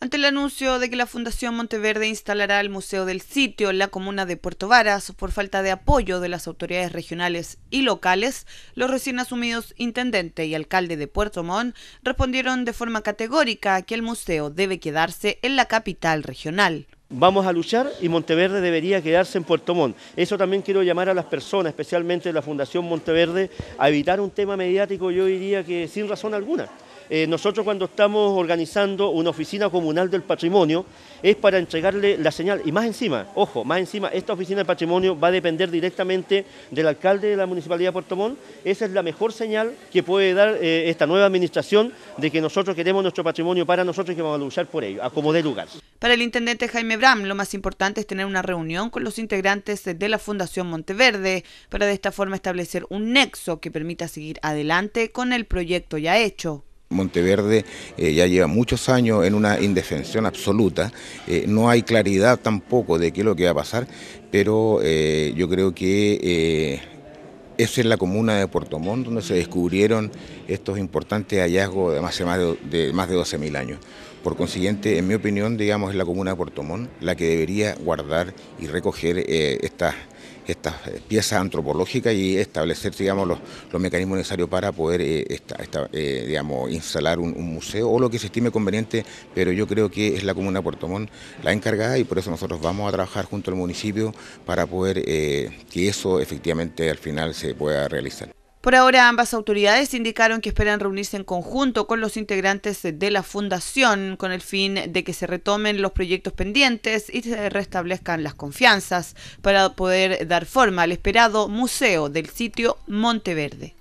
Ante el anuncio de que la Fundación Monteverde instalará el Museo del Sitio en la comuna de Puerto Varas por falta de apoyo de las autoridades regionales y locales, los recién asumidos intendente y alcalde de Puerto Montt respondieron de forma categórica que el museo debe quedarse en la capital regional. Vamos a luchar y Monteverde debería quedarse en Puerto Montt. Eso también quiero llamar a las personas, especialmente la Fundación Monteverde, a evitar un tema mediático, yo diría que sin razón alguna. Eh, nosotros cuando estamos organizando una oficina comunal del patrimonio es para entregarle la señal y más encima, ojo, más encima, esta oficina del patrimonio va a depender directamente del alcalde de la Municipalidad de Puerto Montt. Esa es la mejor señal que puede dar eh, esta nueva administración de que nosotros queremos nuestro patrimonio para nosotros y que vamos a luchar por ello, a como dé lugar. Para el intendente Jaime Bram, lo más importante es tener una reunión con los integrantes de la Fundación Monteverde para de esta forma establecer un nexo que permita seguir adelante con el proyecto ya hecho. Monteverde eh, ya lleva muchos años en una indefensión absoluta, eh, no hay claridad tampoco de qué es lo que va a pasar, pero eh, yo creo que esa es la comuna de Puerto Montt donde se descubrieron estos importantes hallazgos de más de, más de, más de 12.000 años. Por consiguiente, en mi opinión, digamos, es la comuna de Puerto Montt la que debería guardar y recoger estas estas eh, piezas antropológicas y establecer, digamos, los, mecanismos necesarios para poder, eh, eh, digamos, instalar un, museo o lo que se estime conveniente, pero yo creo que es la comuna de Puerto Montt la encargada y por eso nosotros vamos a trabajar junto al municipio para poder que eso efectivamente al final se pueda realizar. Por ahora ambas autoridades indicaron que esperan reunirse en conjunto con los integrantes de la fundación con el fin de que se retomen los proyectos pendientes y se restablezcan las confianzas para poder dar forma al esperado museo del sitio Monteverde.